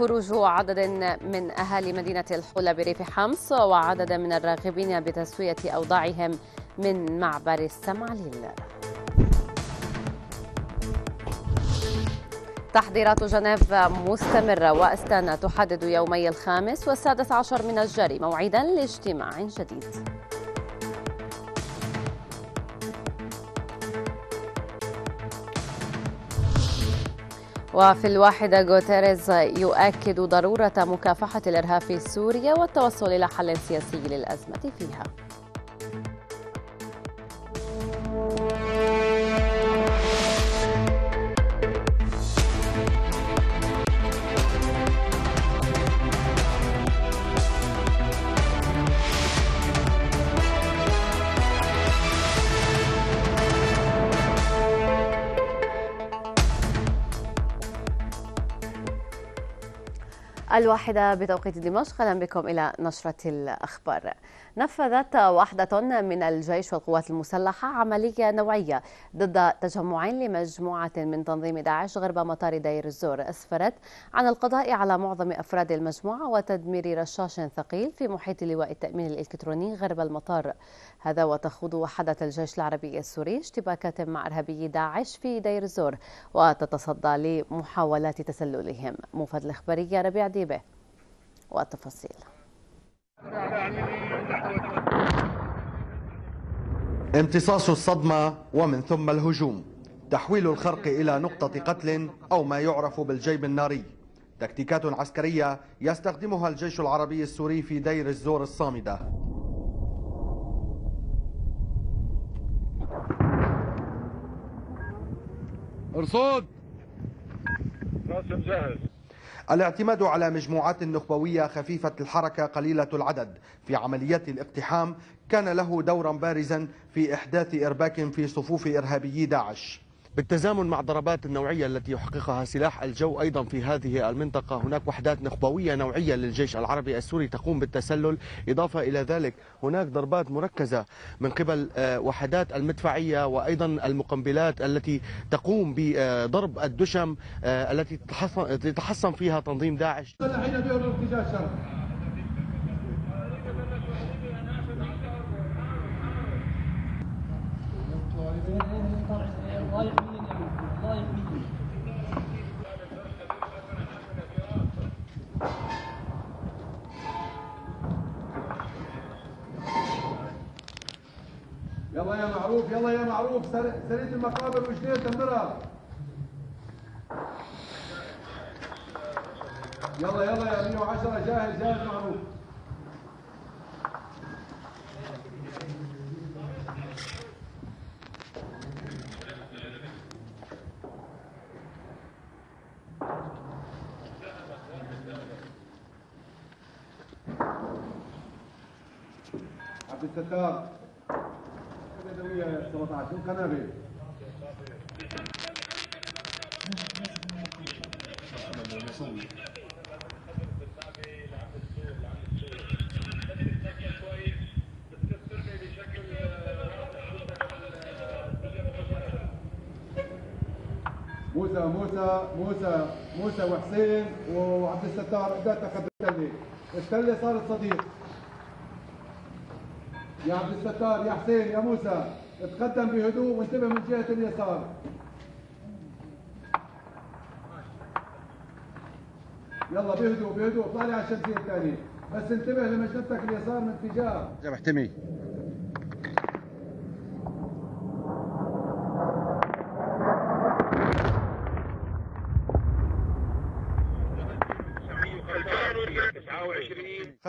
خروج عدد من أهالي مدينة الحولة بريف حمص وعدد من الراغبين بتسوية أوضاعهم من معبر السمعليل تحضيرات جنيف مستمرة وأستانا تحدد يومي الخامس والسادس عشر من الجاري موعدا لاجتماع جديد وفي الواحدة غوتيريز يؤكد ضرورة مكافحة الإرهاب في سوريا والتوصل إلى حل سياسي للأزمة فيها الواحدة بتوقيت دمشق أهلا بكم إلى نشرة الأخبار نفذت وحدة من الجيش والقوات المسلحة عملية نوعية ضد تجمع لمجموعة من تنظيم داعش غرب مطار دير الزور أسفرت عن القضاء على معظم أفراد المجموعة وتدمير رشاش ثقيل في محيط لواء التأمين الإلكتروني غرب المطار هذا وتخوض وحدة الجيش العربي السوري اشتباكات مع إرهابي داعش في دير الزور وتتصدى لمحاولات تسللهم موفد الإخبارية ربيع ديب الانتباه والتفاصيل امتصاص الصدمة ومن ثم الهجوم تحويل الخرق إلى نقطة قتل أو ما يعرف بالجيب الناري تكتيكات عسكرية يستخدمها الجيش العربي السوري في دير الزور الصامدة ارصد راسم جاهز الاعتماد على مجموعات نخبوية خفيفة الحركة قليلة العدد في عمليات الاقتحام كان له دورا بارزا في إحداث إرباك في صفوف إرهابي داعش بالتزامن مع الضربات النوعية التي يحققها سلاح الجو أيضا في هذه المنطقة هناك وحدات نخبوية نوعية للجيش العربي السوري تقوم بالتسلل إضافة إلى ذلك هناك ضربات مركزة من قبل آه، وحدات المدفعية وأيضا المقنبلات التي تقوم بضرب الدشم آه، التي تتحصن فيها تنظيم داعش الله يحميني الله يحميني يلا يا معروف يلا يا معروف سرية المقابر وجنيه تمرها يلا يلا يا 110 جاهز جاهز معروف موسى موسى موسى موسى وحسين وعبد الستار ادى تخبي التلة، التلة صارت صديق يا عبد الستار يا حسين يا موسى تقدم بهدوء وانتبه من جهة اليسار يلا بهدوء بهدوء طالع على الشمسية الثانية بس انتبه لمجلتك اليسار من اتجاه يا محتمي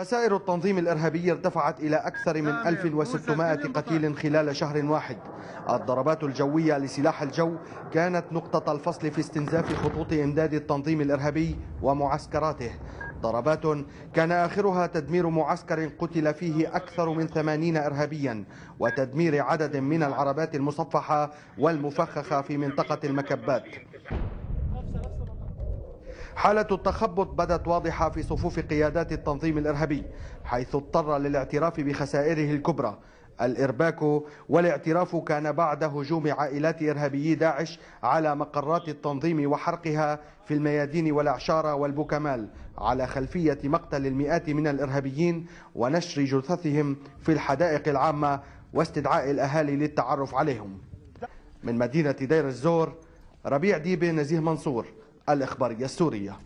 خسائر التنظيم الإرهابي ارتفعت إلى أكثر من 1600 قتيل خلال شهر واحد الضربات الجوية لسلاح الجو كانت نقطة الفصل في استنزاف خطوط إمداد التنظيم الإرهابي ومعسكراته ضربات كان آخرها تدمير معسكر قتل فيه أكثر من ثمانين إرهابيا وتدمير عدد من العربات المصفحة والمفخخة في منطقة المكبات حالة التخبط بدت واضحة في صفوف قيادات التنظيم الإرهابي حيث اضطر للاعتراف بخسائره الكبرى الإرباك والاعتراف كان بعد هجوم عائلات إرهابيي داعش على مقرات التنظيم وحرقها في الميادين والأعشار والبوكمال على خلفية مقتل المئات من الإرهابيين ونشر جثثهم في الحدائق العامة واستدعاء الأهالي للتعرف عليهم من مدينة دير الزور ربيع ديبي نزيه منصور الإخبارية السورية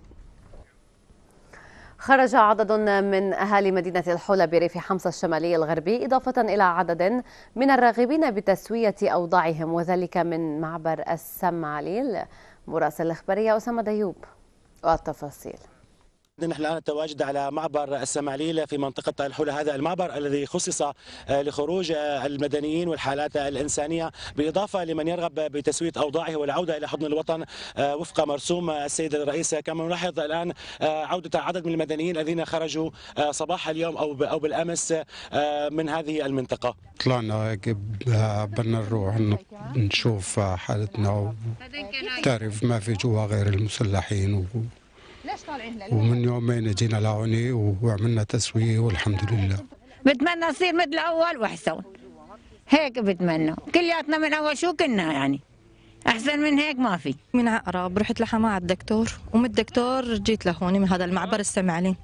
خرج عدد من أهالي مدينة الحولة بريف حمص الشمالي الغربي إضافة إلى عدد من الراغبين بتسوية أوضاعهم وذلك من معبر السمعليل مراسل الإخبارية أسامة ديوب والتفاصيل نحن الان التواجد على معبر السماليله في منطقه الحوله هذا المعبر الذي خصص آه، لخروج آه، المدنيين والحالات الانسانيه بالاضافه لمن يرغب بتسويه اوضاعه والعوده الى حضن الوطن آه، وفق مرسوم السيد الرئيس كما نلاحظ الان عوده عدد من المدنيين الذين خرجوا صباح اليوم او او بالامس من هذه المنطقه. طلعنا بدنا نروح نشوف حالتنا تعرف ما في جوا غير المسلحين ليش طالعين هلا ومن يومين اجينا لعوني وعملنا تسويه والحمد لله بتمنى نصير مثل الاول واحسن هيك بتمنى كلياتنا من اول شو كنا يعني احسن من هيك ما في من عقرب رحت لحما على الدكتور ومن الدكتور جيت لهون من هذا المعبر السمعلي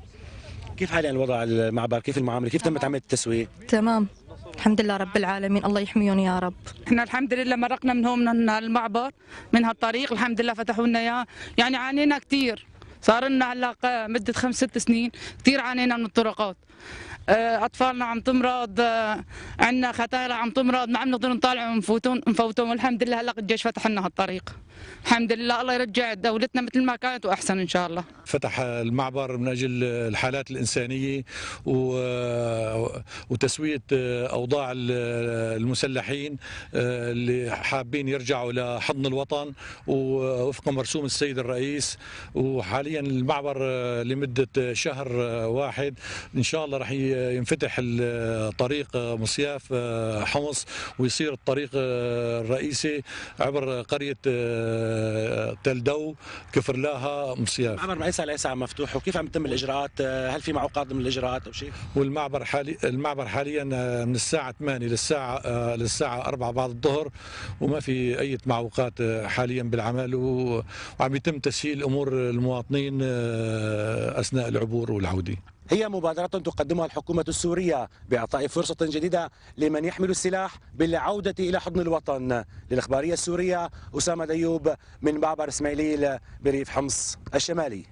كيف حاليا الوضع يعني المعبر كيف المعامله كيف تمت عمليه التسويه تمام الحمد لله رب العالمين الله يحميهم يا رب احنا الحمد لله مرقنا من هون من هالمعبر من هالطريق الحمد لله فتحوا لنا اياه يعني عانينا كثير صار لنا هلا مده خمس ست سنين كثير عانينا من الطرقات آه، اطفالنا عم تمرض آه، عندنا ختايرة عم تمرض ما عم نقدر نطالعهم نفوتهم نفوتهم والحمد لله هلا الجيش فتح لنا هالطريق الحمد لله الله يرجع دولتنا مثل ما كانت واحسن ان شاء الله فتح المعبر من اجل الحالات الانسانيه و... آه، وتسويه اوضاع المسلحين اللي حابين يرجعوا لحضن الوطن ووفق مرسوم السيد الرئيس وحاليا المعبر لمده شهر واحد ان شاء الله رح ي... ينفتح الطريق مصياف آه، حمص ويصير الطريق آه، الرئيسي عبر قرية آه، تلدو كفرلاها مصياف المعبر بعيسى على ليس مفتوح وكيف عم تتم الإجراءات هل في معوقات من الإجراءات أو شيء والمعبر حالي المعبر حاليا من الساعة 8 للساعة للساعة 4 بعد الظهر وما في أي معوقات حاليا بالعمل وعم يتم تسهيل أمور المواطنين أثناء العبور والعودة هي مبادرة تقدمها الحكومة السورية بإعطاء فرصة جديدة لمن يحمل السلاح بالعودة إلى حضن الوطن للإخبارية السورية أسامة ديوب من بابر إسماعيليل بريف حمص الشمالي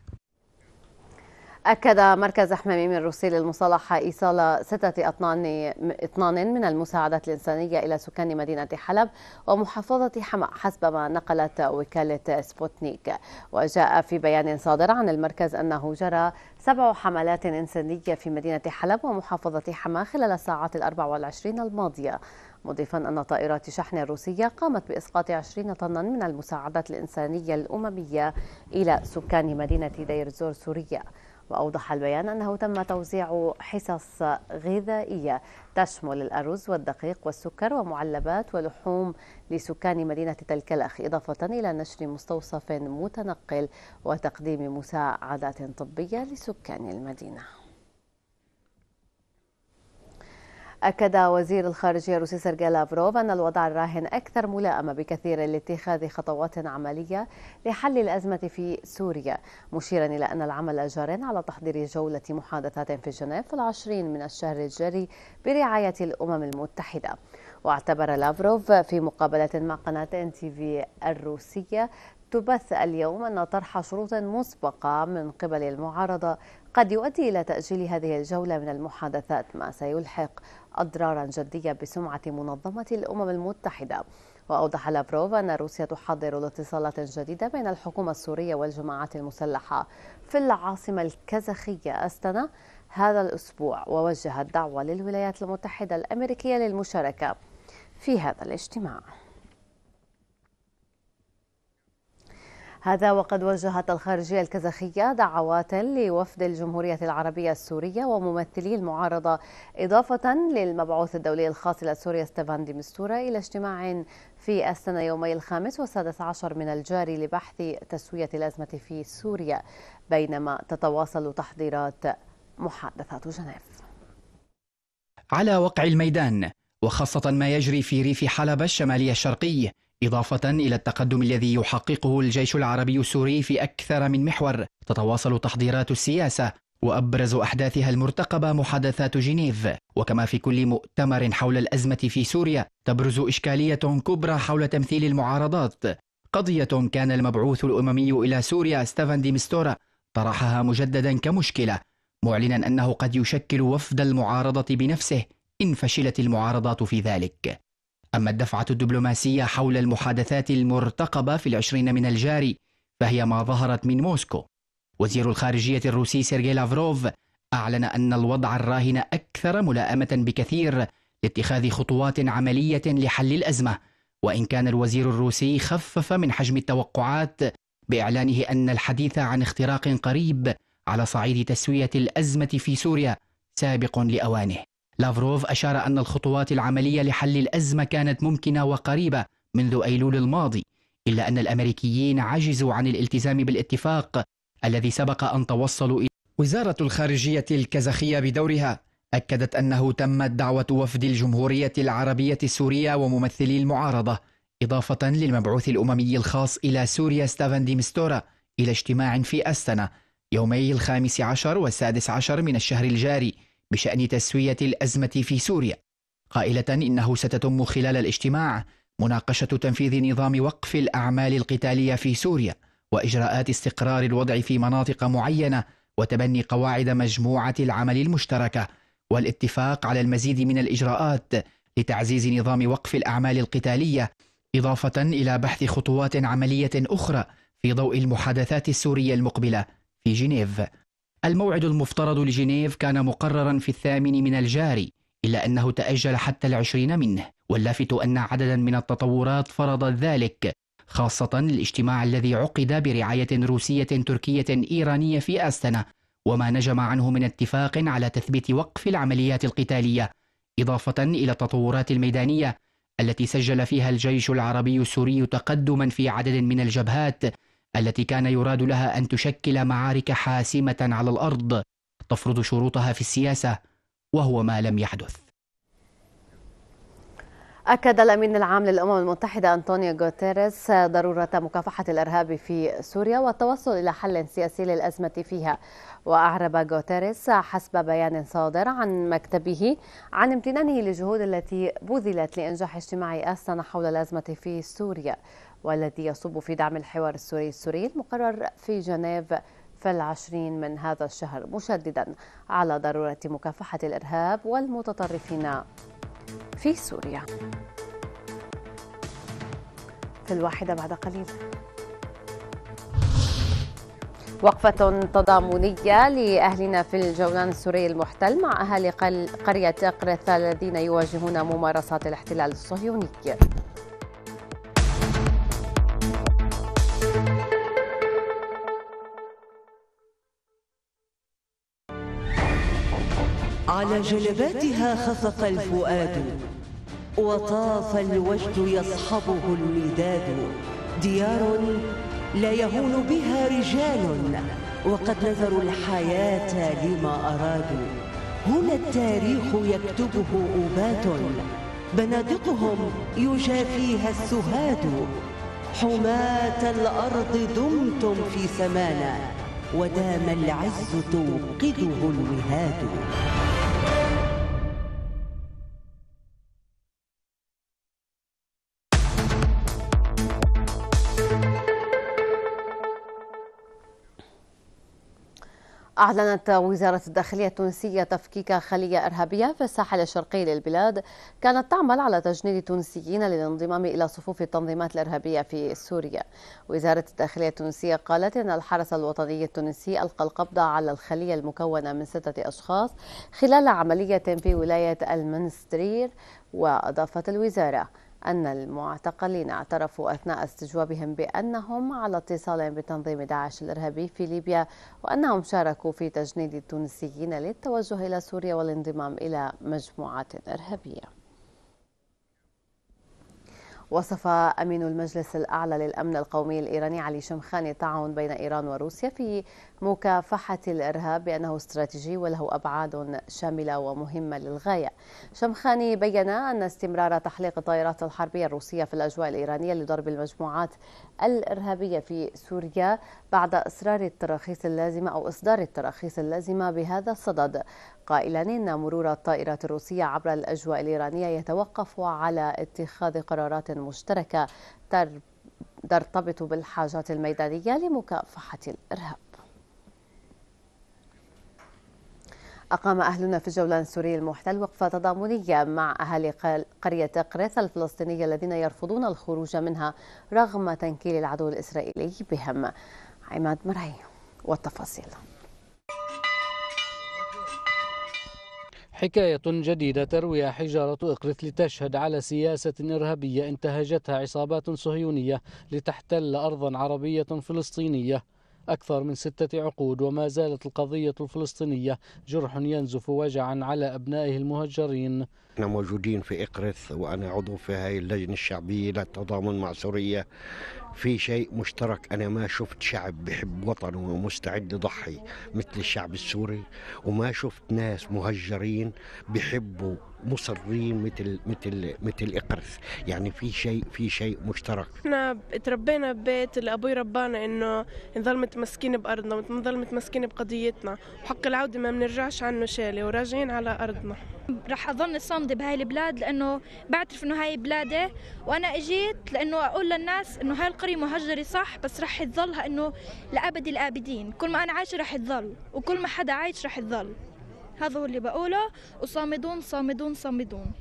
أكد مركز حماميم الروسي للمصالحة إيصال ستة أطنان من المساعدات الإنسانية إلى سكان مدينة حلب ومحافظة حماة حسب ما نقلت وكالة سبوتنيك وجاء في بيان صادر عن المركز أنه جرى سبع حملات إنسانية في مدينة حلب ومحافظة حماة خلال الساعات الأربع والعشرين الماضية مضيفا أن طائرات شحن روسية قامت بإسقاط 20 طنا من المساعدات الإنسانية الأممية إلى سكان مدينة دير الزور سوريا وأوضح البيان أنه تم توزيع حصص غذائية تشمل الأرز والدقيق والسكر ومعلبات ولحوم لسكان مدينة تلكلخ إضافة إلى نشر مستوصف متنقل وتقديم مساعدات طبية لسكان المدينة أكد وزير الخارجية الروسي سيرجي لافروف أن الوضع الراهن أكثر ملائمة بكثير لاتخاذ خطوات عملية لحل الأزمة في سوريا مشيرا إلى أن العمل جار على تحضير جولة محادثات في جنيف في العشرين من الشهر الجاري برعاية الأمم المتحدة واعتبر لافروف في مقابلة مع قناة ان تي في الروسية تبث اليوم أن طرح شروط مسبقة من قبل المعارضة قد يؤدي إلى تأجيل هذه الجولة من المحادثات ما سيلحق أضرارا جدية بسمعة منظمة الأمم المتحدة وأوضح لافروف أن روسيا تحضر لاتصالات جديدة بين الحكومة السورية والجماعات المسلحة في العاصمة الكازاخية أستنا هذا الأسبوع ووجهت دعوة للولايات المتحدة الأمريكية للمشاركة في هذا الاجتماع هذا وقد وجهت الخارجية الكازاخية دعوات لوفد الجمهورية العربية السورية وممثلي المعارضة إضافة للمبعوث الدولي الخاص إلى سوريا ستيفان مستورا إلى اجتماع في السنة يومي الخامس والسادس عشر من الجاري لبحث تسوية الأزمة في سوريا بينما تتواصل تحضيرات محادثات جنيف على وقع الميدان وخاصة ما يجري في ريف حلب الشمالي الشرقي إضافة إلى التقدم الذي يحققه الجيش العربي السوري في أكثر من محور تتواصل تحضيرات السياسة وأبرز أحداثها المرتقبة محادثات جنيف وكما في كل مؤتمر حول الأزمة في سوريا تبرز إشكالية كبرى حول تمثيل المعارضات قضية كان المبعوث الأممي إلى سوريا ستيفان ديمستورا طرحها مجددا كمشكلة معلنا أنه قد يشكل وفد المعارضة بنفسه إن فشلت المعارضات في ذلك أما الدفعة الدبلوماسية حول المحادثات المرتقبة في العشرين من الجاري فهي ما ظهرت من موسكو وزير الخارجية الروسي سيرجي لافروف أعلن أن الوضع الراهن أكثر ملائمة بكثير لاتخاذ خطوات عملية لحل الأزمة وإن كان الوزير الروسي خفف من حجم التوقعات بإعلانه أن الحديث عن اختراق قريب على صعيد تسوية الأزمة في سوريا سابق لأوانه لافروف أشار أن الخطوات العملية لحل الأزمة كانت ممكنة وقريبة منذ أيلول الماضي إلا أن الأمريكيين عجزوا عن الالتزام بالاتفاق الذي سبق أن توصلوا إلى وزارة الخارجية الكازاخية بدورها أكدت أنه تمت دعوة وفد الجمهورية العربية السورية وممثلي المعارضة إضافة للمبعوث الأممي الخاص إلى سوريا ستافان ديمستورا إلى اجتماع في أستنا يومي الخامس عشر والسادس عشر من الشهر الجاري بشأن تسوية الأزمة في سوريا قائلة إنه ستتم خلال الاجتماع مناقشة تنفيذ نظام وقف الأعمال القتالية في سوريا وإجراءات استقرار الوضع في مناطق معينة وتبني قواعد مجموعة العمل المشتركة والاتفاق على المزيد من الإجراءات لتعزيز نظام وقف الأعمال القتالية إضافة إلى بحث خطوات عملية أخرى في ضوء المحادثات السورية المقبلة في جنيف الموعد المفترض لجنيف كان مقررا في الثامن من الجاري إلا أنه تأجل حتى العشرين منه واللافت أن عددا من التطورات فرضت ذلك خاصة الاجتماع الذي عقد برعاية روسية تركية إيرانية في أستنا وما نجم عنه من اتفاق على تثبيت وقف العمليات القتالية إضافة إلى التطورات الميدانية التي سجل فيها الجيش العربي السوري تقدما في عدد من الجبهات التي كان يراد لها أن تشكل معارك حاسمة على الأرض تفرض شروطها في السياسة وهو ما لم يحدث أكد الأمين العام للأمم المتحدة أنطونيو غوتيريس ضرورة مكافحة الإرهاب في سوريا والتوصل إلى حل سياسي للأزمة فيها وأعرب غوتيريس حسب بيان صادر عن مكتبه عن امتنانه للجهود التي بذلت لإنجاح اجتماع آسن حول الأزمة في سوريا والذي يصب في دعم الحوار السوري السوري المقرر في جنيف في العشرين من هذا الشهر مشددا على ضرورة مكافحة الإرهاب والمتطرفين في سوريا في الواحدة بعد قليل وقفة تضامنية لأهلنا في الجولان السوري المحتل مع أهالي قرية قرثة الذين يواجهون ممارسات الاحتلال الصهيوني على جلباتها خفق الفؤاد وطاف الوجد يصحبه المداد ديار لا يهون بها رجال وقد نذروا الحياة لما أرادوا هنا التاريخ يكتبه أبات بنادقهم يجافيها السهاد حماة الأرض دمتم في سمانا ودام العز توقده الوهاد أعلنت وزارة الداخلية التونسية تفكيك خلية إرهابية في الساحل الشرقي للبلاد كانت تعمل على تجنيد تونسيين للانضمام إلى صفوف التنظيمات الإرهابية في سوريا وزارة الداخلية التونسية قالت إن الحرس الوطني التونسي ألقى القبض على الخلية المكونة من ستة أشخاص خلال عملية في ولاية المنسترير وأضافت الوزارة أن المعتقلين اعترفوا أثناء استجوابهم بأنهم على اتصال بتنظيم داعش الإرهابي في ليبيا وأنهم شاركوا في تجنيد التونسيين للتوجه إلى سوريا والانضمام إلى مجموعات إرهابية وصف أمين المجلس الأعلى للأمن القومي الإيراني علي شمخاني التعاون بين إيران وروسيا في مكافحة الإرهاب بأنه استراتيجي وله أبعاد شاملة ومهمة للغاية شمخاني بين أن استمرار تحليق الطائرات الحربية الروسية في الأجواء الإيرانية لضرب المجموعات الإرهابية في سوريا بعد إصرار التراخيص اللازمة أو إصدار التراخيص اللازمة بهذا الصدد قائلا إن مرور الطائرات الروسية عبر الأجواء الإيرانية يتوقف على اتخاذ قرارات مشتركة ترتبط بالحاجات الميدانية لمكافحة الإرهاب أقام أهلنا في الجولان السوري المحتل وقفة تضامنية مع أهالي قرية قريث الفلسطينية الذين يرفضون الخروج منها رغم تنكيل العدو الإسرائيلي بهم عماد مرعي والتفاصيل حكاية جديدة تروي حجارة إقرث لتشهد على سياسة إرهابية انتهجتها عصابات صهيونية لتحتل أرضا عربية فلسطينية أكثر من ستة عقود وما زالت القضية الفلسطينية جرح ينزف وجعا على أبنائه المهجرين احنا موجودين في إقرث وأنا عضو في هاي اللجنة الشعبية للتضامن مع سوريا في شيء مشترك أنا ما شفت شعب بحب وطنه ومستعد يضحي مثل الشعب السوري وما شفت ناس مهجرين بحبوا مصرين مثل مثل مثل اقرس يعني في شيء في شيء مشترك احنا تربينا ببيت اللي ابوي ربانا انه نضل متمسكين بارضنا ونضل متمسكين بقضيتنا وحق العوده ما بنرجعش عنه شالي وراجعين على ارضنا رح اظل صامده بهاي البلاد لانه بعترف انه هاي بلادي وانا اجيت لانه اقول للناس انه هاي القريه مهجره صح بس رح تضلها انه لابد الابدين كل ما انا عايشه رح تضل وكل ما حدا عايش رح تضل هذا هو اللي بقوله وصامدون صامدون صامدون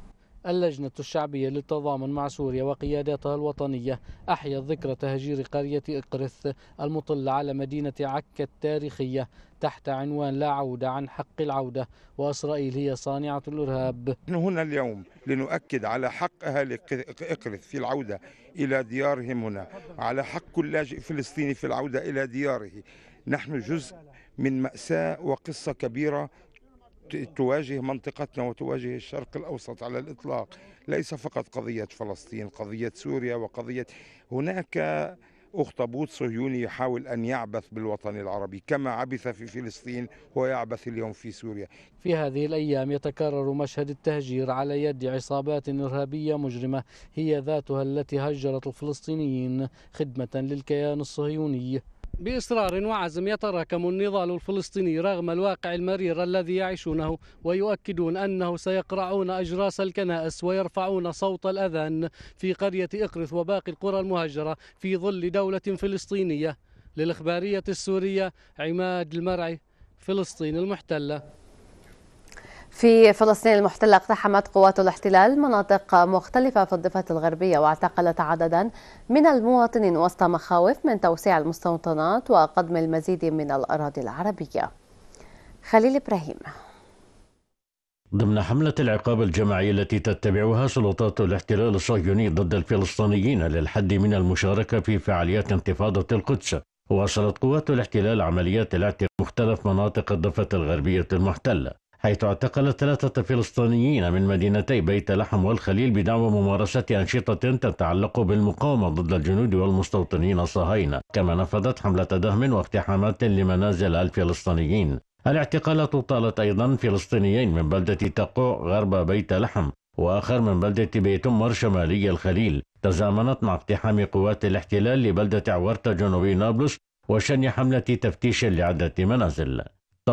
اللجنة الشعبية للتضامن مع سوريا وقياداتها الوطنية أحيت ذكرى تهجير قرية إقرث المطلة على مدينة عكا التاريخية تحت عنوان لا عودة عن حق العودة وإسرائيل هي صانعة الإرهاب نحن هنا اليوم لنؤكد على حق أهالي إقرث في العودة إلى ديارهم هنا على حق كل لاجئ فلسطيني في العودة إلى دياره نحن جزء من مأساة وقصة كبيرة تواجه منطقتنا وتواجه الشرق الاوسط على الاطلاق ليس فقط قضيه فلسطين قضيه سوريا وقضيه هناك اخطبوط صهيوني يحاول ان يعبث بالوطن العربي كما عبث في فلسطين هو يعبث اليوم في سوريا. في هذه الايام يتكرر مشهد التهجير على يد عصابات ارهابيه مجرمه هي ذاتها التي هجرت الفلسطينيين خدمه للكيان الصهيوني بإصرار وعزم يتراكم النضال الفلسطيني رغم الواقع المرير الذي يعيشونه ويؤكدون أنه سيقرعون أجراس الكنائس ويرفعون صوت الأذان في قرية إقرث وباقي القرى المهجرة في ظل دولة فلسطينية للإخبارية السورية عماد المرعي فلسطين المحتله في فلسطين المحتلة اقتحمت قوات الاحتلال مناطق مختلفة في الضفة الغربية واعتقلت عددا من المواطنين وسط مخاوف من توسيع المستوطنات وقدم المزيد من الأراضي العربية خليل إبراهيم ضمن حملة العقاب الجماعي التي تتبعها سلطات الاحتلال الصهيوني ضد الفلسطينيين للحد من المشاركة في فعاليات انتفاضة القدس واصلت قوات الاحتلال عمليات الاعتقال مختلف مناطق الضفة الغربية المحتلة حيث اعتقل ثلاثة فلسطينيين من مدينتي بيت لحم والخليل بدعوى ممارسة أنشطة تتعلق بالمقاومة ضد الجنود والمستوطنين الصهاينة كما نفذت حملة دهم واقتحامات لمنازل الفلسطينيين الاعتقالات طالت أيضا فلسطينيين من بلدة تقوع غرب بيت لحم وآخر من بلدة بيتمر شمالي الخليل تزامنت مع اقتحام قوات الاحتلال لبلدة عورتة جنوبي نابلس وشن حملة تفتيش لعدة منازل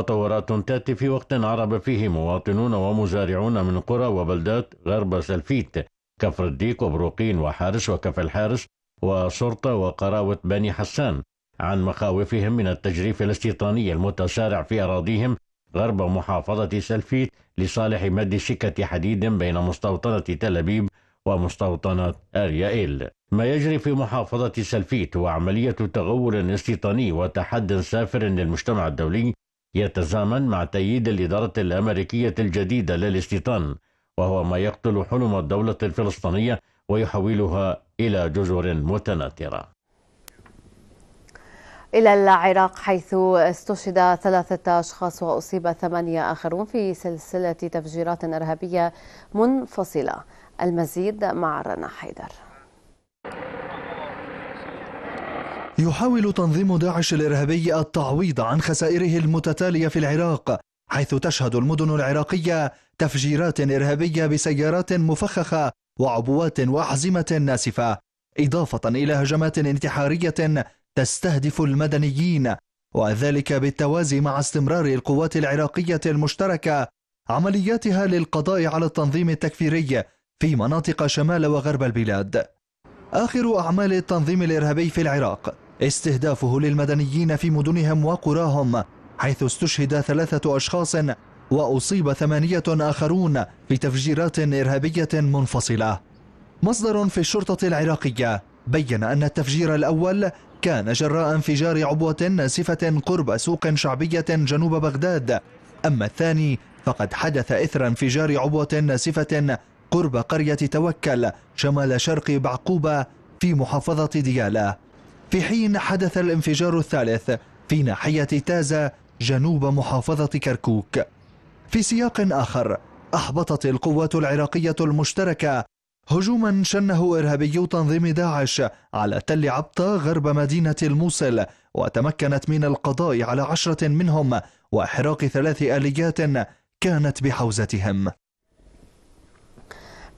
تطورات تأتي في وقت عرب فيه مواطنون ومزارعون من قرى وبلدات غرب سلفيت كفر الديك وبروقين وحارس وكف الحارس وشرطة وقراوة بني حسان عن مخاوفهم من التجريف الاستيطاني المتسارع في أراضيهم غرب محافظة سلفيت لصالح مد سكة حديد بين مستوطنة تل أبيب ومستوطنة أريائيل ما يجري في محافظة سلفيت هو عملية تغول استيطاني وتحد سافر للمجتمع الدولي يتزامن مع تأييد الإدارة الأمريكية الجديدة للاستيطان وهو ما يقتل حلم الدولة الفلسطينية ويحولها إلى جزر متناثرة إلى العراق حيث استشهد ثلاثة أشخاص وأصيب ثمانية آخرون في سلسلة تفجيرات إرهابية منفصلة المزيد مع رنا حيدر يحاول تنظيم داعش الإرهابي التعويض عن خسائره المتتالية في العراق حيث تشهد المدن العراقية تفجيرات إرهابية بسيارات مفخخة وعبوات وأحزمة ناسفة إضافة إلى هجمات انتحارية تستهدف المدنيين وذلك بالتوازي مع استمرار القوات العراقية المشتركة عملياتها للقضاء على التنظيم التكفيري في مناطق شمال وغرب البلاد آخر أعمال التنظيم الإرهابي في العراق استهدافه للمدنيين في مدنهم وقراهم حيث استشهد ثلاثة أشخاص وأصيب ثمانية آخرون في تفجيرات إرهابية منفصلة مصدر في الشرطة العراقية بين أن التفجير الأول كان جراء انفجار عبوة ناسفة قرب سوق شعبية جنوب بغداد أما الثاني فقد حدث إثر انفجار عبوة ناسفة قرب قرية توكل شمال شرق بعقوبة في محافظة دياله في حين حدث الانفجار الثالث في ناحية تازا جنوب محافظة كركوك في سياق آخر أحبطت القوات العراقية المشتركة هجوما شنه إرهابيو تنظيم داعش على تل عبطة غرب مدينة الموصل وتمكنت من القضاء على عشرة منهم وإحراق ثلاث آليات كانت بحوزتهم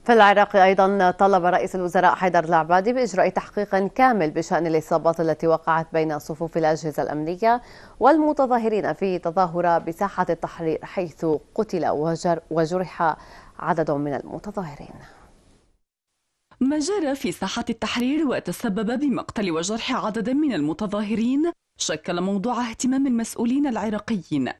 في العراق أيضا طلب رئيس الوزراء حيدر العبادي بإجراء تحقيق كامل بشأن الإصابات التي وقعت بين صفوف الأجهزة الأمنية والمتظاهرين في تظاهرة بساحة التحرير حيث قتل وجرح عدد من المتظاهرين ما جرى في ساحة التحرير وتسبب بمقتل وجرح عدد من المتظاهرين شكل موضوع اهتمام المسؤولين العراقيين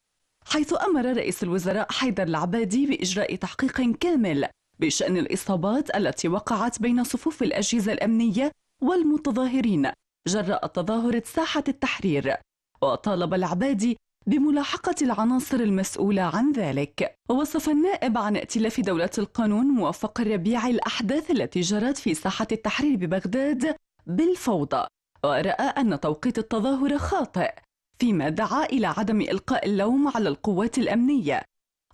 حيث أمر رئيس الوزراء حيدر العبادي بإجراء تحقيق كامل بشأن الإصابات التي وقعت بين صفوف الأجهزة الأمنية والمتظاهرين جراء تظاهرة ساحة التحرير وطالب العبادي بملاحقة العناصر المسؤولة عن ذلك ووصف النائب عن ائتلاف دولة القانون موفق الربيع الأحداث التي جرت في ساحة التحرير ببغداد بالفوضى ورأى أن توقيت التظاهر خاطئ فيما دعا إلى عدم إلقاء اللوم على القوات الأمنية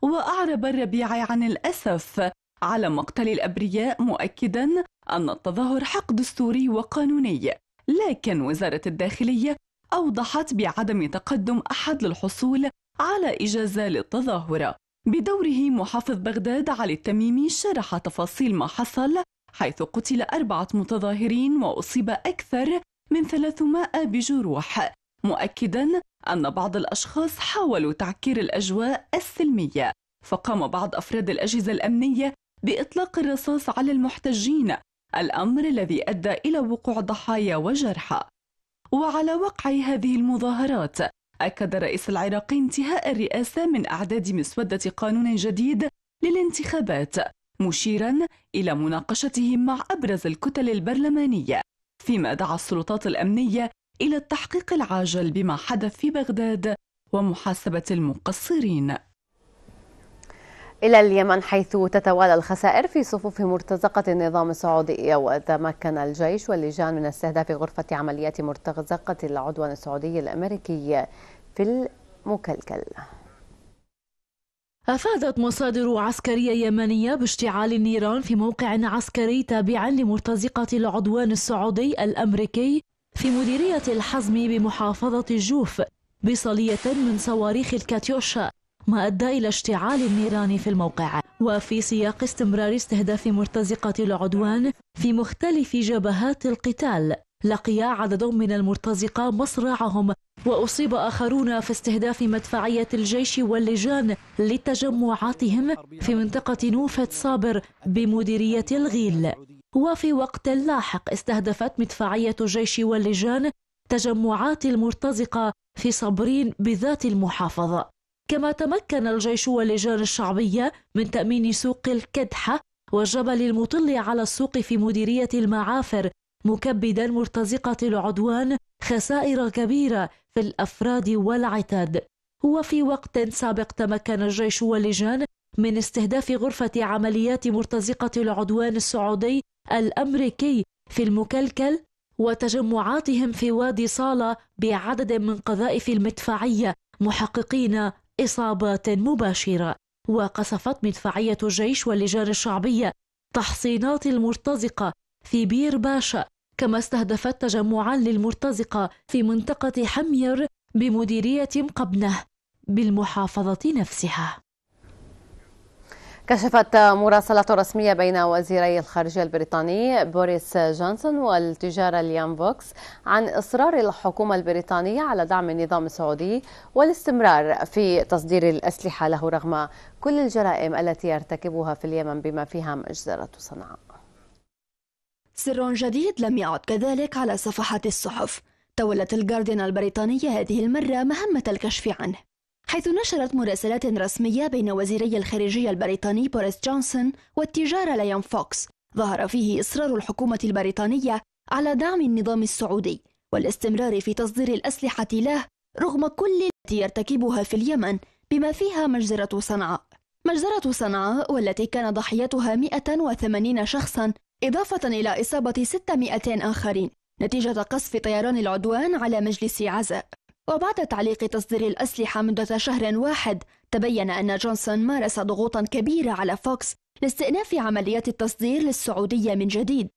وأعرب الربيع عن الأسف على مقتل الأبرياء مؤكدا أن التظاهر حق دستوري وقانوني لكن وزارة الداخلية أوضحت بعدم تقدم أحد للحصول على إجازة للتظاهرة بدوره محافظ بغداد علي التميمي شرح تفاصيل ما حصل حيث قتل أربعة متظاهرين وأصيب أكثر من 300 بجروح مؤكدا أن بعض الأشخاص حاولوا تعكير الأجواء السلمية فقام بعض أفراد الأجهزة الأمنية بإطلاق الرصاص على المحتجين الأمر الذي أدى إلى وقوع ضحايا وجرحى وعلى وقع هذه المظاهرات أكد الرئيس العراقي انتهاء الرئاسة من أعداد مسودة قانون جديد للانتخابات مشيرا إلى مناقشته مع أبرز الكتل البرلمانية فيما دعا السلطات الأمنية إلى التحقيق العاجل بما حدث في بغداد ومحاسبة المقصرين إلى اليمن حيث تتوالى الخسائر في صفوف مرتزقة النظام السعودي وتمكن الجيش واللجان من استهداف غرفة عمليات مرتزقة العدوان السعودي الأمريكي في المكلكل أفادت مصادر عسكرية يمنية باشتعال النيران في موقع عسكري تابع لمرتزقة العدوان السعودي الأمريكي في مديرية الحزم بمحافظة الجوف بصلية من صواريخ الكاتيوشا ما أدى إلى اشتعال النيران في الموقع وفي سياق استمرار استهداف مرتزقة العدوان في مختلف جبهات القتال لقي عدد من المرتزقة مصرعهم وأصيب آخرون في استهداف مدفعية الجيش واللجان لتجمعاتهم في منطقة نوفة صابر بمديرية الغيل وفي وقت لاحق استهدفت مدفعية الجيش واللجان تجمعات المرتزقة في صبرين بذات المحافظة كما تمكن الجيش واللجان الشعبية من تأمين سوق الكدحة والجبل المطل على السوق في مديرية المعافر مكبدا مرتزقة العدوان خسائر كبيرة في الأفراد والعتاد وفي وقت سابق تمكن الجيش واللجان من استهداف غرفة عمليات مرتزقة العدوان السعودي الأمريكي في المكلكل وتجمعاتهم في وادي صالة بعدد من قذائف المدفعية محققين إصابات مباشرة وقصفت مدفعية الجيش واللجان الشعبية تحصينات المرتزقة في بير باشا كما استهدفت تجمعا للمرتزقة في منطقة حمير بمديرية مقبنة بالمحافظة نفسها كشفت مراسلة رسمية بين وزيري الخارجية البريطاني بوريس جونسون والتجارة ليام بوكس عن إصرار الحكومة البريطانية على دعم النظام السعودي والاستمرار في تصدير الأسلحة له رغم كل الجرائم التي يرتكبها في اليمن بما فيها مجزرة صنعاء سر جديد لم يعد كذلك على صفحات الصحف تولت الجارديان البريطانية هذه المرة مهمة الكشف عنه حيث نشرت مراسلات رسمية بين وزيري الخارجية البريطاني بوريس جونسون والتجارة ليان فوكس ظهر فيه إصرار الحكومة البريطانية على دعم النظام السعودي والاستمرار في تصدير الأسلحة له رغم كل التي يرتكبها في اليمن بما فيها مجزرة صنعاء مجزرة صنعاء والتي كان ضحيتها 180 شخصا إضافة إلى إصابة 600 آخرين نتيجة قصف طيران العدوان على مجلس عزاء وبعد تعليق تصدير الأسلحة مدة شهر واحد تبين أن جونسون مارس ضغوطا كبيرة على فوكس لاستئناف عمليات التصدير للسعودية من جديد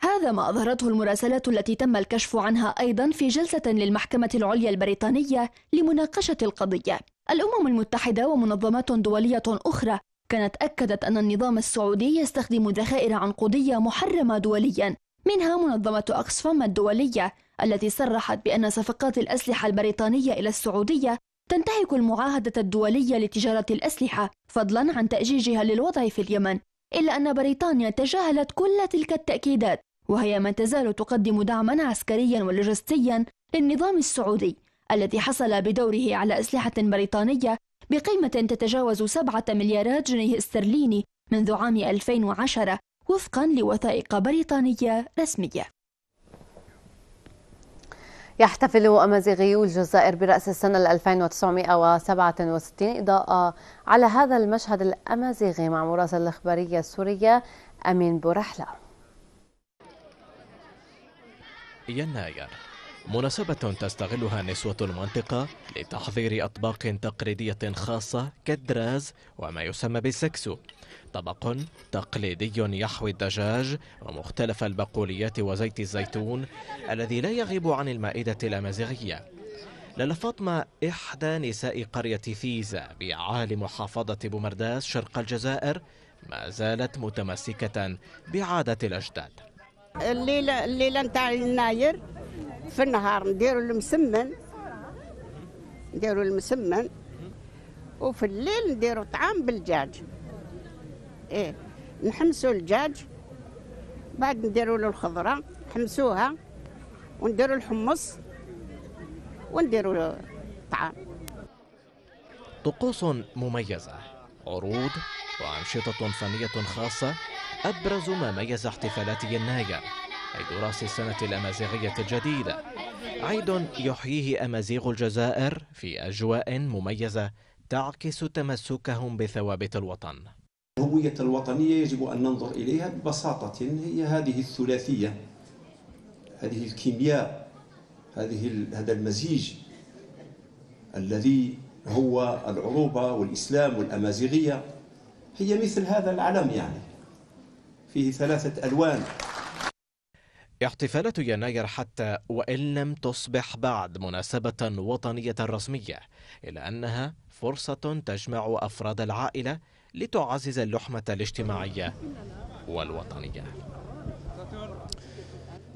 هذا ما أظهرته المراسلات التي تم الكشف عنها أيضا في جلسة للمحكمة العليا البريطانية لمناقشة القضية الأمم المتحدة ومنظمات دولية أخرى كانت أكدت أن النظام السعودي يستخدم ذخائر عنقودية محرمة دوليا منها منظمة أكسفام الدولية التي صرحت بأن صفقات الأسلحة البريطانية إلى السعودية تنتهك المعاهدة الدولية لتجارة الأسلحة فضلا عن تأجيجها للوضع في اليمن إلا أن بريطانيا تجاهلت كل تلك التأكيدات وهي ما تزال تقدم دعما عسكريا ولوجستيا للنظام السعودي الذي حصل بدوره على أسلحة بريطانية بقيمة تتجاوز 7 مليارات جنيه استرليني منذ عام 2010 وفقا لوثائق بريطانية رسمية يحتفل أمازيغيو الجزائر برأس السنة 1967 إضاءة على هذا المشهد الأمازيغي مع مراسل الإخبارية السورية أمين بورحلة يناير مناسبة تستغلها نسوة المنطقة لتحضير أطباق تقليدية خاصة كالدراز وما يسمى بالسكسو طبق تقليدي يحوي الدجاج ومختلف البقوليات وزيت الزيتون الذي لا يغيب عن المائدة الأمازيغية لالا فاطمة إحدى نساء قرية ثيزة بعالي محافظة بومرداس شرق الجزائر ما زالت متمسكة بعادة الأجداد الليلة الليلة نتاع يناير في النهار نديروا المسمن نديروا المسمن وفي الليل نديروا طعام بالدجاج إيه نحمسوا الدجاج بعد نديروا له الخضرة نحمسوها ونديروا الحمص ونديروا الطعام طقوس مميزة عروض وأنشطة فنية خاصة أبرز ما ميز احتفالات يناير عيد رأس السنة الأمازيغية الجديدة عيد يحييه أمازيغ الجزائر في أجواء مميزة تعكس تمسكهم بثوابت الوطن الهوية الوطنية يجب أن ننظر إليها ببساطة هي هذه الثلاثية هذه الكيمياء هذه هذا المزيج الذي هو العروبة والإسلام والأمازيغية هي مثل هذا العلم يعني فيه ثلاثة ألوان احتفالات يناير حتى وإن لم تصبح بعد مناسبة وطنية رسمية إلا أنها فرصة تجمع أفراد العائلة لتعزز اللحمة الاجتماعية والوطنية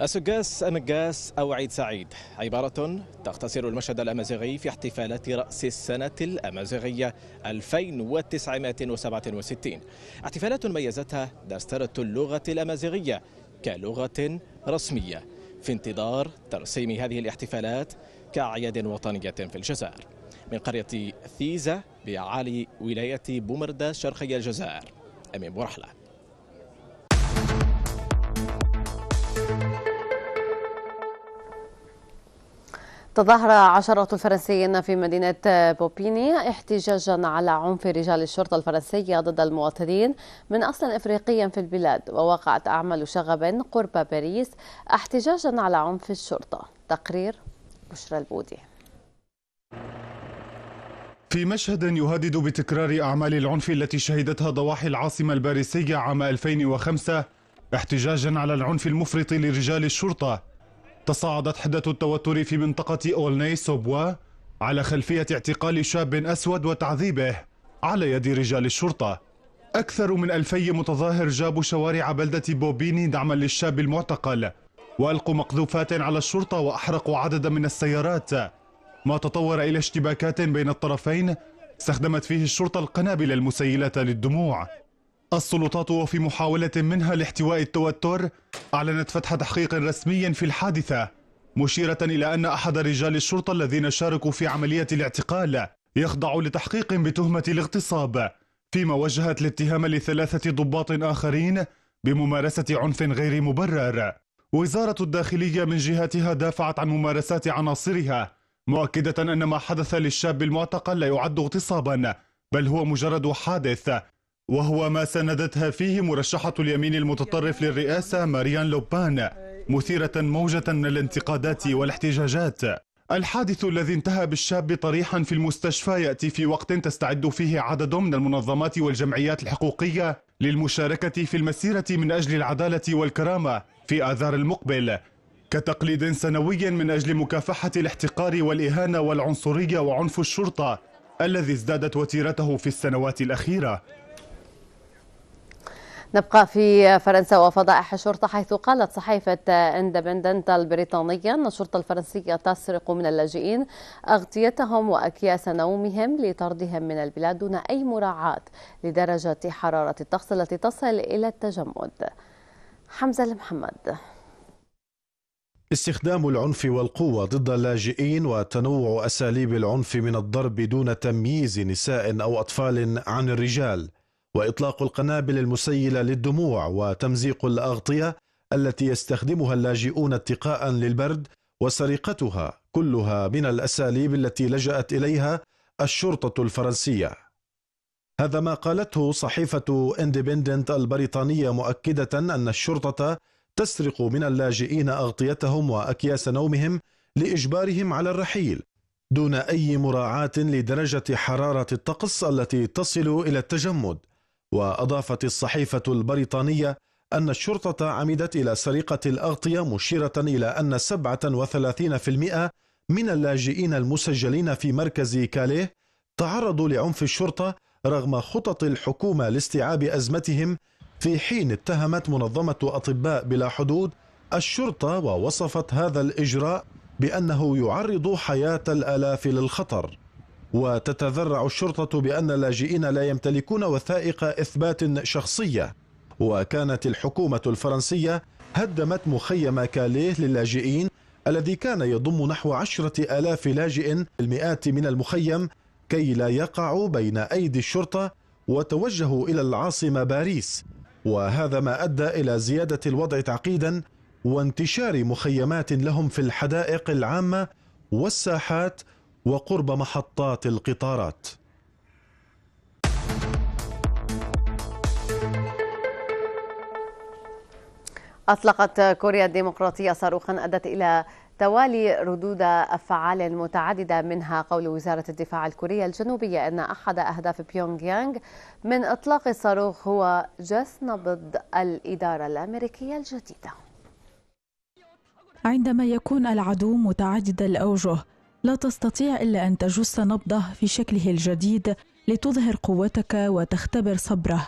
السجاس النجاس أو عيد سعيد عبارة تختصر المشهد الأمازيغي في احتفالات رأس السنة الأمازيغية 2967 احتفالات ميزتها دسترة اللغة الأمازيغية كلغة رسمية في انتظار ترسيم هذه الاحتفالات كأعياد وطنية في الجزائر من قرية ثيزة بعالي ولاية بومردة شرقي الجزائر أمين بورحلة تظاهر عشرة الفرنسيين في مدينة بوبيني احتجاجا على عنف رجال الشرطة الفرنسية ضد المواطنين من أصل إفريقي في البلاد ووقعت أعمال شغب قرب باريس احتجاجا على عنف الشرطة تقرير بشرى البودي في مشهد يهدد بتكرار أعمال العنف التي شهدتها ضواحي العاصمة الباريسية عام 2005 احتجاجا على العنف المفرط لرجال الشرطة تصاعدت حدة التوتر في منطقة أولني سوبوا على خلفية اعتقال شاب أسود وتعذيبه على يد رجال الشرطة أكثر من ألفي متظاهر جابوا شوارع بلدة بوبيني دعما للشاب المعتقل وألقوا مقذوفات على الشرطة وأحرقوا عددا من السيارات ما تطور إلى اشتباكات بين الطرفين استخدمت فيه الشرطة القنابل المسيلة للدموع السلطات وفي محاولة منها لاحتواء التوتر أعلنت فتح تحقيق رسمي في الحادثة مشيرة إلى أن أحد رجال الشرطة الذين شاركوا في عملية الاعتقال يخضع لتحقيق بتهمة الاغتصاب فيما وجهت الاتهام لثلاثة ضباط آخرين بممارسة عنف غير مبرر وزارة الداخلية من جهتها دافعت عن ممارسات عناصرها مؤكدة أن ما حدث للشاب المعتقل لا يعد اغتصابا بل هو مجرد حادث وهو ما سندتها فيه مرشحة اليمين المتطرف للرئاسة ماريان لوبان مثيرة موجة من الانتقادات والاحتجاجات الحادث الذي انتهى بالشاب طريحا في المستشفى يأتي في وقت تستعد فيه عدد من المنظمات والجمعيات الحقوقية للمشاركة في المسيرة من أجل العدالة والكرامة في آذار المقبل كتقليد سنوي من أجل مكافحة الاحتقار والإهانة والعنصرية وعنف الشرطة الذي ازدادت وتيرته في السنوات الأخيرة نبقى في فرنسا وفضائح الشرطة حيث قالت صحيفة اندبندنت البريطانية أن الشرطة الفرنسية تسرق من اللاجئين أغطيتهم وأكياس نومهم لطردهم من البلاد دون أي مراعاة لدرجة حرارة الطقس التي تصل إلى التجمد حمزة المحمد استخدام العنف والقوة ضد اللاجئين وتنوع أساليب العنف من الضرب دون تمييز نساء أو أطفال عن الرجال وإطلاق القنابل المسيلة للدموع وتمزيق الأغطية التي يستخدمها اللاجئون اتقاء للبرد وسرقتها كلها من الأساليب التي لجأت إليها الشرطة الفرنسية هذا ما قالته صحيفة اندبندنت البريطانية مؤكدة أن الشرطة تسرق من اللاجئين اغطيتهم واكياس نومهم لاجبارهم على الرحيل دون اي مراعاه لدرجه حراره الطقس التي تصل الى التجمد واضافت الصحيفه البريطانيه ان الشرطه عمدت الى سرقه الاغطيه مشيره الى ان 37% من اللاجئين المسجلين في مركز كاليه تعرضوا لعنف الشرطه رغم خطط الحكومه لاستيعاب ازمتهم في حين اتهمت منظمة أطباء بلا حدود الشرطة ووصفت هذا الإجراء بأنه يعرض حياة الآلاف للخطر وتتذرع الشرطة بأن اللاجئين لا يمتلكون وثائق إثبات شخصية وكانت الحكومة الفرنسية هدمت مخيم كاليه للاجئين الذي كان يضم نحو عشرة آلاف لاجئ المئات من المخيم كي لا يقعوا بين أيدي الشرطة وتوجهوا إلى العاصمة باريس وهذا ما أدى إلى زيادة الوضع تعقيدا وانتشار مخيمات لهم في الحدائق العامة والساحات وقرب محطات القطارات أطلقت كوريا الديمقراطية صاروخا أدت إلى توالي ردود أفعال متعددة منها قول وزارة الدفاع الكورية الجنوبية أن أحد أهداف بيونغ يانغ من إطلاق الصاروخ هو جس نبض الإدارة الأمريكية الجديدة عندما يكون العدو متعدد الأوجه لا تستطيع إلا أن تجس نبضه في شكله الجديد لتظهر قوتك وتختبر صبره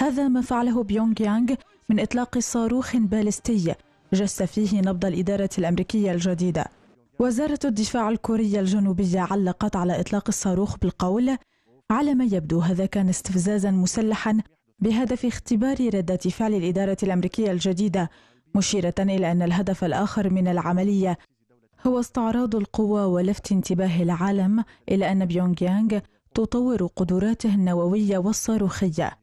هذا ما فعله بيونغ يانغ من إطلاق صاروخ باليستي جس فيه نبض الإدارة الأمريكية الجديدة وزارة الدفاع الكورية الجنوبية علقت على إطلاق الصاروخ بالقول على ما يبدو هذا كان استفزازا مسلحا بهدف اختبار ردة فعل الإدارة الأمريكية الجديدة مشيرة إلى أن الهدف الآخر من العملية هو استعراض القوى ولفت انتباه العالم إلى أن بيونغ يانغ تطور قدراته النووية والصاروخية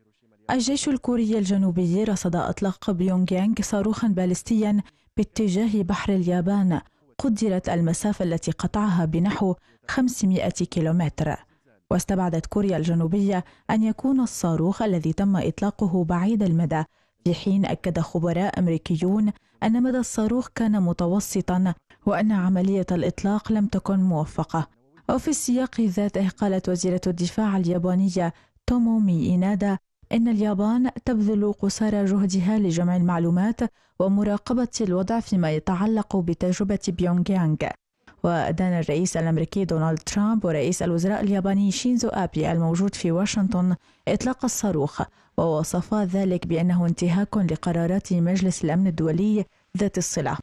الجيش الكوري الجنوبي رصد اطلاق بيونغ يانغ صاروخا باليستيا باتجاه بحر اليابان قدرت المسافة التي قطعها بنحو 500 كيلومتر واستبعدت كوريا الجنوبية أن يكون الصاروخ الذي تم إطلاقه بعيد المدى في حين أكد خبراء أمريكيون أن مدى الصاروخ كان متوسطا وأن عملية الإطلاق لم تكن موفقة وفي السياق ذاته قالت وزيرة الدفاع اليابانية تومومي إينادا إن اليابان تبذل قصارى جهدها لجمع المعلومات ومراقبة الوضع فيما يتعلق بتجربة بيونغ يانغ وأدان الرئيس الأمريكي دونالد ترامب ورئيس الوزراء الياباني شينزو أبي الموجود في واشنطن إطلاق الصاروخ ووصفا ذلك بأنه انتهاك لقرارات مجلس الأمن الدولي ذات الصلة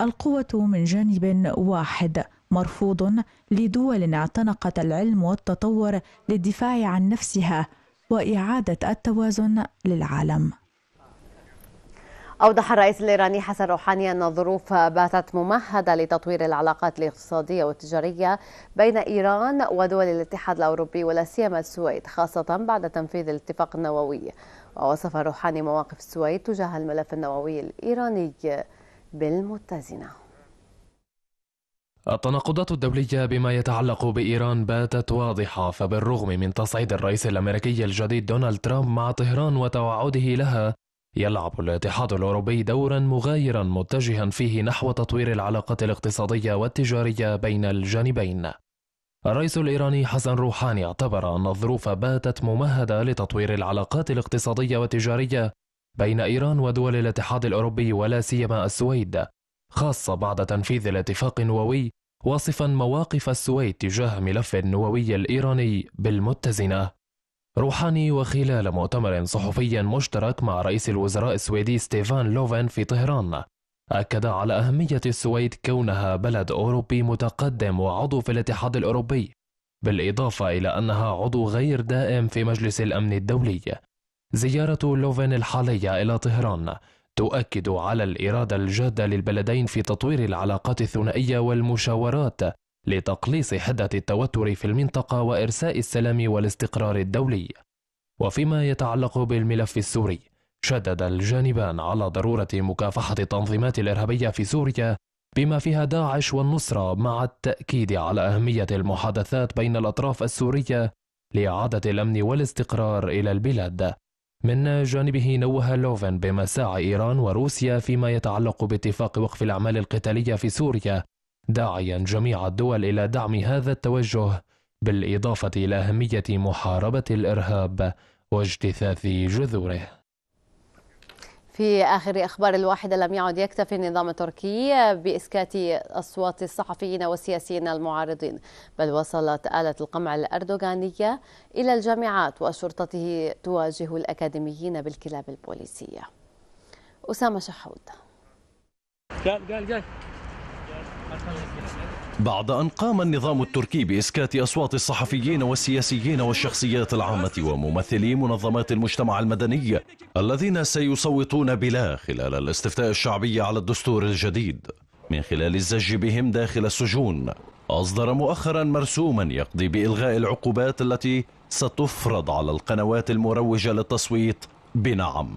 القوة من جانب واحد مرفوض لدول اعتنقت العلم والتطور للدفاع عن نفسها وإعادة التوازن للعالم أوضح الرئيس الإيراني حسن روحاني أن الظروف باتت ممهدة لتطوير العلاقات الاقتصادية والتجارية بين إيران ودول الاتحاد الأوروبي ولا سيما السويد خاصة بعد تنفيذ الاتفاق النووي ووصف روحاني مواقف السويد تجاه الملف النووي الإيراني بالمتزنة التناقضات الدولية بما يتعلق بإيران باتت واضحة فبالرغم من تصعيد الرئيس الأمريكي الجديد دونالد ترامب مع طهران وتوعده لها يلعب الاتحاد الأوروبي دورا مغايرا متجها فيه نحو تطوير العلاقات الاقتصادية والتجارية بين الجانبين الرئيس الإيراني حسن روحاني اعتبر أن الظروف باتت ممهدة لتطوير العلاقات الاقتصادية والتجارية بين إيران ودول الاتحاد الأوروبي ولا سيما السويد خاصة بعد تنفيذ الاتفاق النووي واصفا مواقف السويد تجاه ملف النووي الإيراني بالمتزنة روحاني وخلال مؤتمر صحفي مشترك مع رئيس الوزراء السويدي ستيفان لوفن في طهران أكد على أهمية السويد كونها بلد أوروبي متقدم وعضو في الاتحاد الأوروبي بالإضافة إلى أنها عضو غير دائم في مجلس الأمن الدولي زيارة لوفن الحالية إلى طهران تؤكد على الإرادة الجادة للبلدين في تطوير العلاقات الثنائية والمشاورات لتقليص حدة التوتر في المنطقة وإرساء السلام والاستقرار الدولي. وفيما يتعلق بالملف السوري، شدد الجانبان على ضرورة مكافحة التنظيمات الإرهابية في سوريا بما فيها داعش والنصرة مع التأكيد على أهمية المحادثات بين الأطراف السورية لإعادة الأمن والاستقرار إلى البلاد من جانبه نوه لوفن بمساعي إيران وروسيا فيما يتعلق باتفاق وقف الأعمال القتالية في سوريا داعيا جميع الدول إلى دعم هذا التوجه بالإضافة إلى أهمية محاربة الإرهاب واجتثاث جذوره في آخر أخبار الواحدة لم يعد يكتفي النظام التركي بإسكات أصوات الصحفيين والسياسيين المعارضين بل وصلت آلة القمع الأردوغانية إلى الجامعات وشرطته تواجه الأكاديميين بالكلاب البوليسية أسامة شحود قال قال قال بعد أن قام النظام التركي بإسكات أصوات الصحفيين والسياسيين والشخصيات العامة وممثلي منظمات المجتمع المدني الذين سيصوتون بلا خلال الاستفتاء الشعبي على الدستور الجديد من خلال الزج بهم داخل السجون أصدر مؤخرا مرسوما يقضي بإلغاء العقوبات التي ستفرض على القنوات المروجة للتصويت بنعم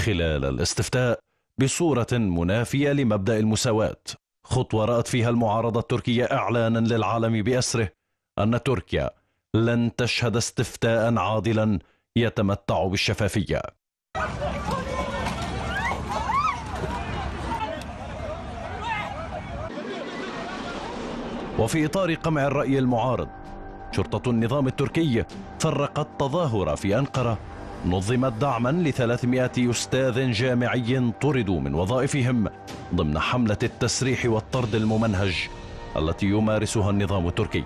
خلال الاستفتاء بصورة منافية لمبدأ المساواة خطوة رأت فيها المعارضة التركية إعلانا للعالم بأسره أن تركيا لن تشهد استفتاء عادلا يتمتع بالشفافية وفي إطار قمع الرأي المعارض شرطة النظام التركي فرقت تظاهرة في أنقرة نظمت دعما ل 300 أستاذ جامعي طردوا من وظائفهم ضمن حملة التسريح والطرد الممنهج التي يمارسها النظام التركي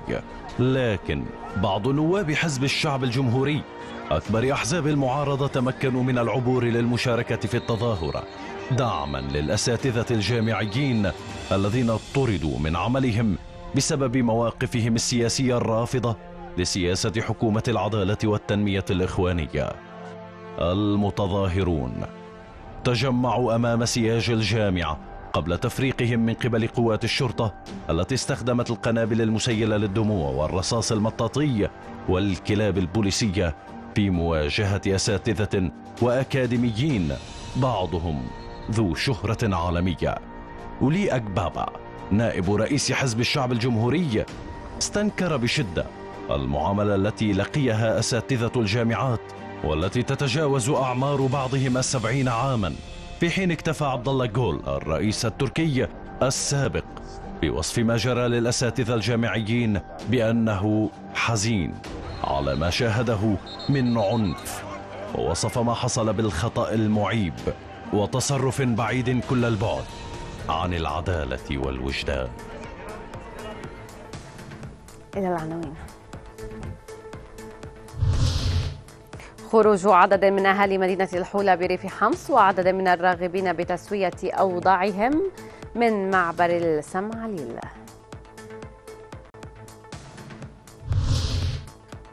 لكن بعض نواب حزب الشعب الجمهوري أكبر أحزاب المعارضة تمكنوا من العبور للمشاركة في التظاهرة دعما للأساتذة الجامعيين الذين طردوا من عملهم بسبب مواقفهم السياسية الرافضة لسياسة حكومة العدالة والتنمية الإخوانية المتظاهرون تجمعوا امام سياج الجامعه قبل تفريقهم من قبل قوات الشرطه التي استخدمت القنابل المسيله للدموع والرصاص المطاطي والكلاب البوليسيه في مواجهه اساتذه واكاديميين بعضهم ذو شهره عالميه ولي اكبابا نائب رئيس حزب الشعب الجمهوري استنكر بشده المعامله التي لقيها اساتذه الجامعات والتي تتجاوز أعمار بعضهم السبعين عاما في حين اكتفى عبد الله جول الرئيس التركي السابق بوصف ما جرى للأساتذة الجامعيين بأنه حزين على ما شاهده من عنف ووصف ما حصل بالخطأ المعيب وتصرف بعيد كل البعد عن العدالة والوجدان إلى العناوين خروج عدد من أهالي مدينة الحولة بريف حمص وعدد من الراغبين بتسوية أوضاعهم من معبر السمعليل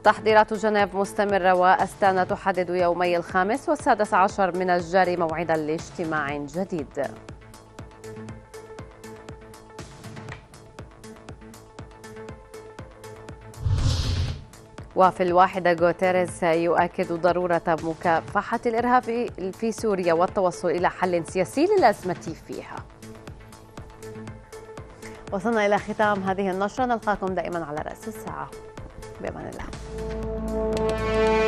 تحضيرات جنيف مستمرة وأستانا تحدد يومي الخامس والسادس عشر من الجاري موعدا لاجتماع جديد وفي الواحدة غوتيريز يؤكد ضرورة مكافحة الإرهاب في سوريا والتوصل إلى حل سياسي للأزمة فيها وصلنا إلى ختام هذه النشرة نلقاكم دائما على رأس الساعة بأمان الله